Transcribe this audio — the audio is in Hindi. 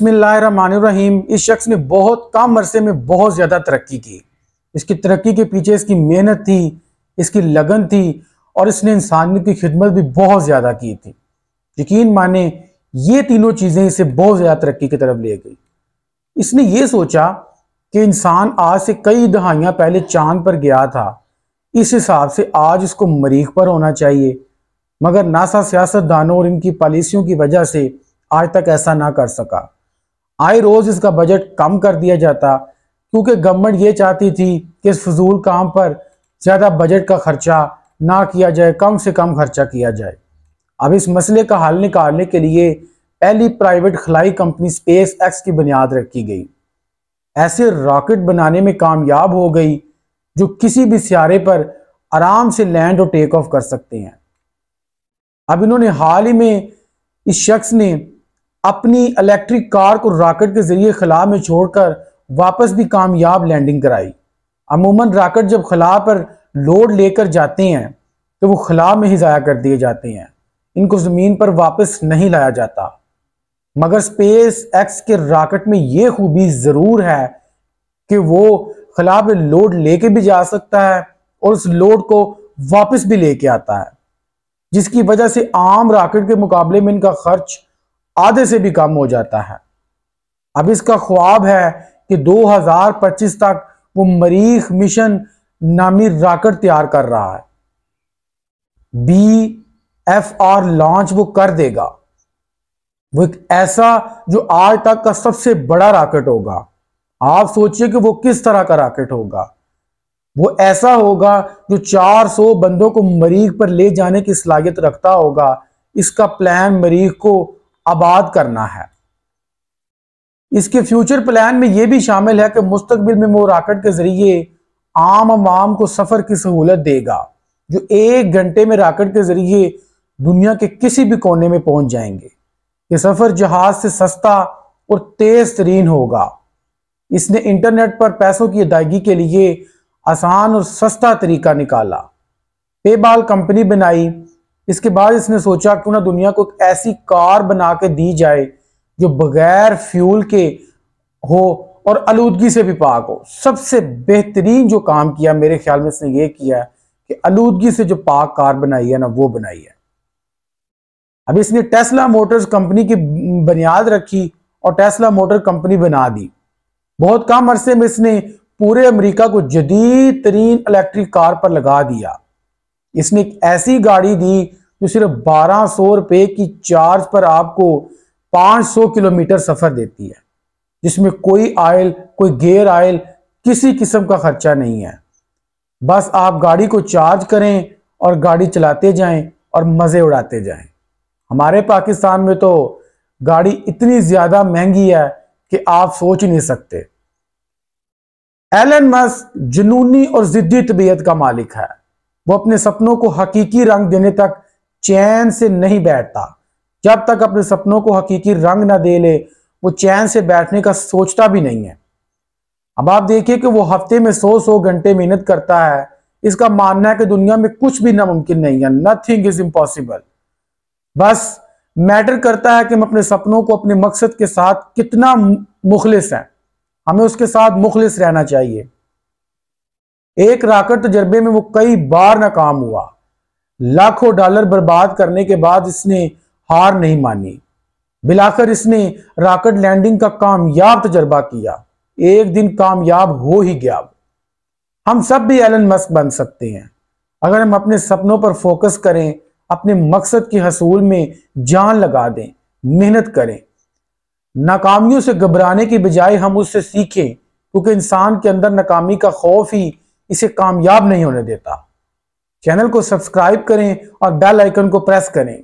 बसमीम इस शख्स ने बहुत कम अरसे में बहुत ज़्यादा तरक्की की इसकी तरक्की के पीछे इसकी मेहनत थी इसकी लगन थी और इसने इंसानियत की खिदमत भी बहुत ज़्यादा की थी यकीन माने ये तीनों चीज़ें इसे बहुत ज़्यादा तरक्की की तरफ ले गई इसने ये सोचा कि इंसान आज से कई दहाइयाँ पहले चांद पर गया था इस हिसाब से आज इसको मरीख पर होना चाहिए मगर नासा सियासतदानों और इनकी पॉलिसियों की वजह से आज तक ऐसा ना कर सका आए रोज़ इसका बजट कम कर दिया जाता क्योंकि गवर्नमेंट ये चाहती थी कि इस फजूल काम पर ज़्यादा बजट का खर्चा ना किया जाए कम से कम खर्चा किया जाए अब इस मसले का हल निकालने के लिए पहली प्राइवेट खलाई कंपनी स्पेस एक्स की बुनियाद रखी गई ऐसे रॉकेट बनाने में कामयाब हो गई जो किसी भी सियारे पर आराम से लैंड और टेक ऑफ कर सकते हैं अब इन्होंने हाल ही में इस शख्स ने अपनी इलेक्ट्रिक कार को रॉकेट के जरिए खला में छोड़कर वापस भी कामयाब लैंडिंग कराई अमूमन राकेट जब खला पर लोड लेकर जाते हैं तो वो खला में ही ज़ाया कर दिए जाते हैं इनको ज़मीन पर वापस नहीं लाया जाता मगर स्पेस एक्स के राकेट में ये खूबी ज़रूर है कि वो खला पर लोड लेके भी जा सकता है और उस लोड को वापस भी लेके आता है जिसकी वजह से आम राकेट के मुकाबले में इनका खर्च आधे से भी कम हो जाता है अब इसका ख्वाब है कि 2025 तक वो मरीख मिशन नामी राकेट तैयार कर रहा है बी एफ आर लॉन्च वो कर देगा वो एक ऐसा जो आज तक का सबसे बड़ा राकेट होगा आप सोचिए कि वो किस तरह का राकेट होगा वो ऐसा होगा जो 400 बंदों को मरीख पर ले जाने की सलाहियत रखता होगा इसका प्लान मरीख को आबाद करना है इसके फ्यूचर प्लान में यह भी शामिल है कि मुस्तबिल में वो राकेट के जरिए आम आवाम को सफर की सहूलत देगा जो एक घंटे में राकेट के जरिए दुनिया के किसी भी कोने में पहुंच जाएंगे ये सफर जहाज से सस्ता और तेज तरीन होगा इसने इंटरनेट पर पैसों की अदायगी के लिए आसान और सस्ता तरीका निकाला पेबाल कंपनी बनाई इसके बाद इसने सोचा क्यों ना दुनिया को एक ऐसी कार बना के दी जाए जो बगैर फ्यूल के हो और आलूदगी से भी पाक हो सबसे बेहतरीन जो काम किया मेरे ख्याल में इसने ये किया है कि आलूदगी से जो पाक कार बनाई है ना वो बनाई है अब इसने टेस्ला मोटर्स कंपनी की बुनियाद रखी और टेस्ला मोटर कंपनी बना दी बहुत कम अरसे में इसने पूरे अमेरिका को जदीद तरीन इलेक्ट्रिक कार पर लगा दिया इसने एक ऐसी गाड़ी दी जो सिर्फ बारह सौ रुपए की चार्ज पर आपको 500 किलोमीटर सफ़र देती है जिसमें कोई आयल कोई गेयर आयल किसी किस्म का खर्चा नहीं है बस आप गाड़ी को चार्ज करें और गाड़ी चलाते जाएं और मज़े उड़ाते जाएं हमारे पाकिस्तान में तो गाड़ी इतनी ज़्यादा महंगी है कि आप सोच नहीं सकते एलन मस्क जुनूनी और ज़िद्दी तबीयत का मालिक है वो अपने सपनों को हकीकी रंग देने तक चैन से नहीं बैठता जब तक अपने सपनों को हकीकी रंग ना दे ले वो चैन से बैठने का सोचता भी नहीं है अब आप देखिए कि वो हफ्ते में सौ सौ घंटे मेहनत करता है इसका मानना है कि दुनिया में कुछ भी नामुमकिन नहीं है नथिंग इज इम्पॉसिबल बस मैटर करता है कि हम अपने सपनों को अपने मकसद के साथ कितना मुखलिस है हमें उसके साथ मुखलिस रहना चाहिए एक राकेट तजर्बे में वो कई बार नाकाम हुआ लाखों डॉलर बर्बाद करने के बाद इसने हार नहीं मानी बिलाकर इसने राकेट लैंडिंग का कामयाब तजर्बा किया एक दिन कामयाब हो ही गया हम सब भी एलन मस्क बन सकते हैं अगर हम अपने सपनों पर फोकस करें अपने मकसद के हसूल में जान लगा दें मेहनत करें नाकामियों से घबराने की बजाय हम उससे सीखें क्योंकि इंसान के अंदर नाकामी का खौफ ही इसे कामयाब नहीं होने देता चैनल को सब्सक्राइब करें और बेल आइकन को प्रेस करें